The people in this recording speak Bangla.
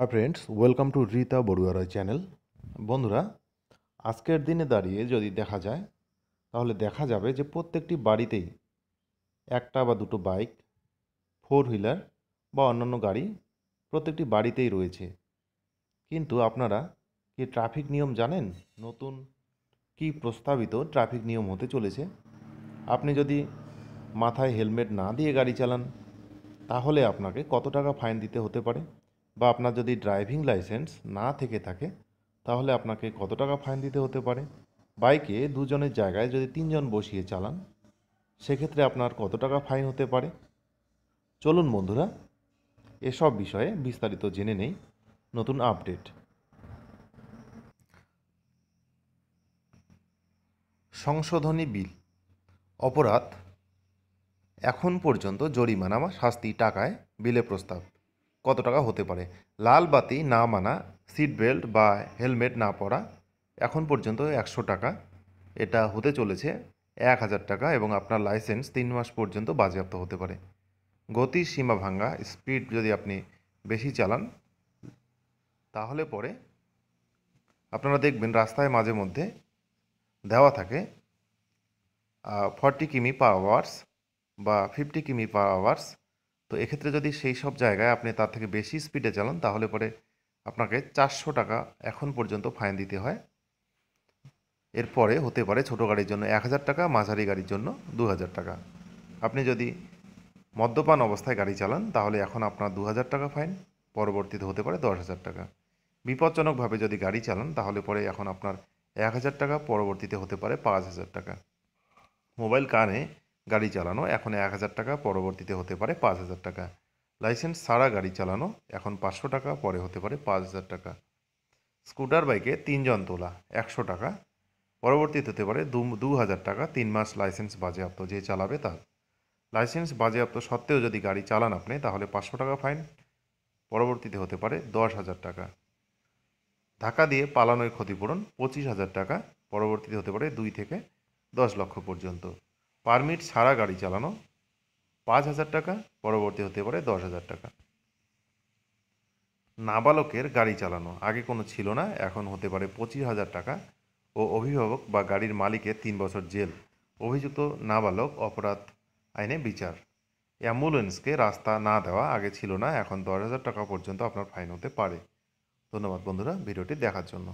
high friends welcome to Rita Barua channel বন্ধুরা আজকের দিনে দাঁড়িয়ে যদি দেখা যায় তাহলে দেখা যাবে যে প্রত্যেকটি বাড়িতেই একটা বা দুটো বাইক ফোর হুইলার বা অন্যান্য গাড়ি প্রত্যেকটি বাড়িতেই রয়েছে কিন্তু আপনারা কি ট্রাফিক নিয়ম জানেন নতুন কি প্রস্তাবিত ট্রাফিক নিয়ম হতে চলেছে আপনি যদি মাথায় হেলমেট না দিয়ে গাড়ি চালান তাহলে আপনাকে কত টাকা ফাইন দিতে হতে পারে বা আপনার যদি ড্রাইভিং লাইসেন্স না থেকে থাকে তাহলে আপনাকে কত টাকা ফাইন দিতে হতে পারে বাইকে দুজনের জায়গায় যদি তিনজন বসিয়ে চালান সেক্ষেত্রে আপনার কত টাকা ফাইন হতে পারে চলুন বন্ধুরা এসব বিষয়ে বিস্তারিত জেনে নেই নতুন আপডেট সংশোধনী বিল অপরাধ এখন পর্যন্ত জরিমানা বা শাস্তি টাকায় বিলে প্রস্তাব কত টাকা হতে পারে লাল বাতি না মানা সিট বেল্ট বা হেলমেট না পরা এখন পর্যন্ত একশো টাকা এটা হতে চলেছে এক হাজার টাকা এবং আপনার লাইসেন্স তিন মাস পর্যন্ত বাজেয়াপ্ত হতে পারে গতি সীমা ভাঙ্গা স্পিড যদি আপনি বেশি চালান তাহলে পরে আপনারা দেখবেন রাস্তায় মাঝে মধ্যে দেওয়া থাকে ফর্টি কিমি পার আওয়ার্স বা ফিফটি কিমি পার আওয়ার্স তো এক্ষেত্রে যদি সেই সব জায়গায় আপনি তার থেকে বেশি স্পিডে চালান তাহলে পরে আপনাকে চারশো টাকা এখন পর্যন্ত ফাইন দিতে হয় এরপরে হতে পারে ছোট গাড়ির জন্য এক হাজার টাকা মাঝারি গাড়ির জন্য দু হাজার টাকা আপনি যদি মদ্যপান অবস্থায় গাড়ি চালান তাহলে এখন আপনার দু হাজার টাকা ফাইন পরবর্তীতে হতে পারে দশ হাজার টাকা বিপজ্জনকভাবে যদি গাড়ি চালান তাহলে পরে এখন আপনার এক হাজার টাকা পরবর্তীতে হতে পারে পাঁচ হাজার টাকা মোবাইল কানে গাড়ি চালানো এখন এক হাজার টাকা পরবর্তীতে হতে পারে পাঁচ হাজার টাকা লাইসেন্স ছাড়া গাড়ি চালানো এখন পাঁচশো টাকা পরে হতে পারে পাঁচ হাজার টাকা স্কুটার বাইকে তিনজন তোলা একশো টাকা পরবর্তীতে হতে পারে দু দু হাজার টাকা তিন মাস লাইসেন্স বাজেয়াপ্ত যে চালাবে তার লাইসেন্স বাজেয়াপ্ত সত্ত্বেও যদি গাড়ি চালান আপনি তাহলে পাঁচশো টাকা ফাইন পরবর্তীতে হতে পারে দশ হাজার টাকা ধাক্কা দিয়ে পালানোর ক্ষতিপূরণ পঁচিশ হাজার টাকা পরবর্তীতে হতে পারে দুই থেকে দশ লক্ষ পর্যন্ত পারমিট ছাড়া গাড়ি চালানো পাঁচ হাজার টাকা পরবর্তী হতে পারে দশ হাজার টাকা নাবালকের গাড়ি চালানো আগে কোনো ছিল না এখন হতে পারে পঁচিশ হাজার টাকা ও অভিভাবক বা গাড়ির মালিকের তিন বছর জেল অভিযুক্ত নাবালক অপরাধ আইনে বিচার অ্যাম্বুলেন্সকে রাস্তা না দেওয়া আগে ছিল না এখন দশ হাজার টাকা পর্যন্ত আপনার ফাইন হতে পারে ধন্যবাদ বন্ধুরা ভিডিওটি দেখার জন্য